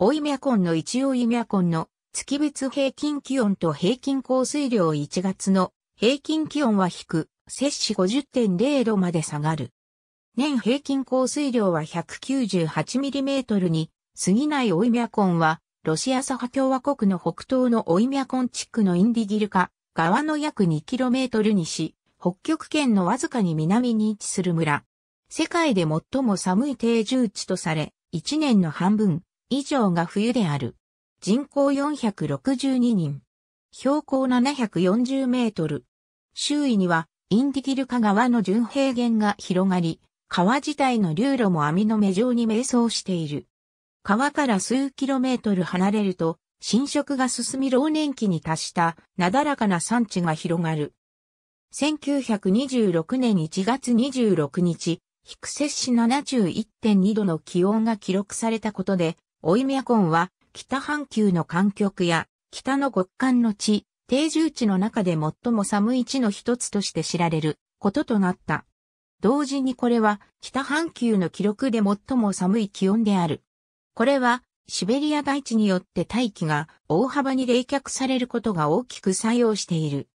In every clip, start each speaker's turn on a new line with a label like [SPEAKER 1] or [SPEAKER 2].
[SPEAKER 1] オイミャコンの一オイミャコンの月別平均気温と平均降水量1月の平均気温は低、摂氏50.0度まで下がる。年平均降水量は 198mm に過ぎないオイミャコンは、ロシアサハ共和国の北東のオイミャコン地区のインディギルカ側の約 2km し、北極圏のわずかに南に位置する村。世界で最も寒い定住地とされ、1年の半分、以上が冬である。人口462人。標高740メートル。周囲にはインディギルカ川の純平原が広がり、川自体の流路も網の目状に迷走している。川から数キロメートル離れると、侵食が進み老年期に達したなだらかな産地が広がる。1926年1月26日、ヒクセ市71.2度の気温が記録されたことで、オイミャコンは、北半球の環極や、北の極寒の地、定住地の中で最も寒い地の一つとして知られることとなった。同時にこれは北半球の記録で最も寒い気温である。これはシベリア大地によって大気が大幅に冷却されることが大きく作用している。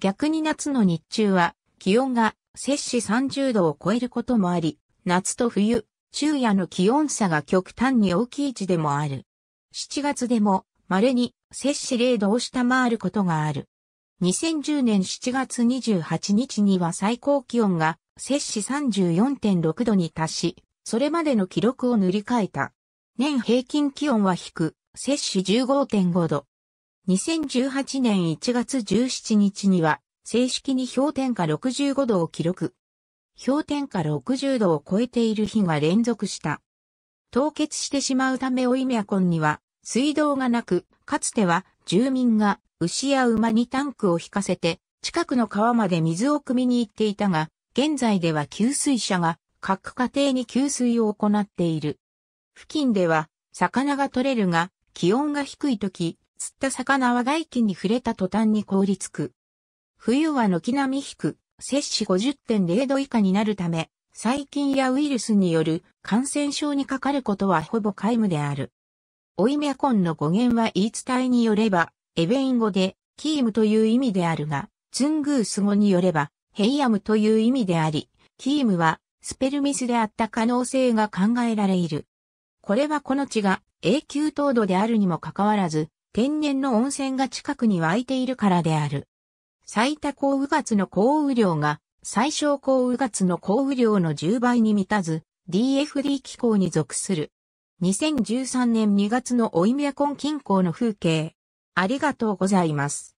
[SPEAKER 1] 逆に夏の日中は気温が摂氏30度を超えることもあり、夏と冬、昼夜の気温差が極端に大きい地でもある。7月でも稀に摂氏0度を下回ることがある。2010年7月28日には最高気温が摂氏34.6度に達し、それまでの記録を塗り替えた。年平均気温は低、摂氏15.5度。2018年1月17日には、正式に氷点下65度を記録。氷点下60度を超えている日が連続した。凍結してしまうためオイミャコンには水道がなく、かつては住民が牛や馬にタンクを引かせて近くの川まで水を汲みに行っていたが、現在では給水車が各家庭に給水を行っている。付近では魚が取れるが気温が低い時、釣った魚は外気に触れた途端に凍りつく。冬は軒並み低く、摂氏50.0度以下になるため、細菌やウイルスによる感染症にかかることはほぼ皆無である。オイミャコンの語源は言い伝えによれば、エベイン語でキームという意味であるが、ツングース語によればヘイアムという意味であり、キームはスペルミスであった可能性が考えられる。これはこの地が永久凍土であるにもかかわらず、天然の温泉が近くに湧いているからである。最多降雨月の降雨量が最小降雨月の降雨量の10倍に満たず DFD 気候に属する。2013年2月のオイミャコン近郊の風景。ありがとうございます。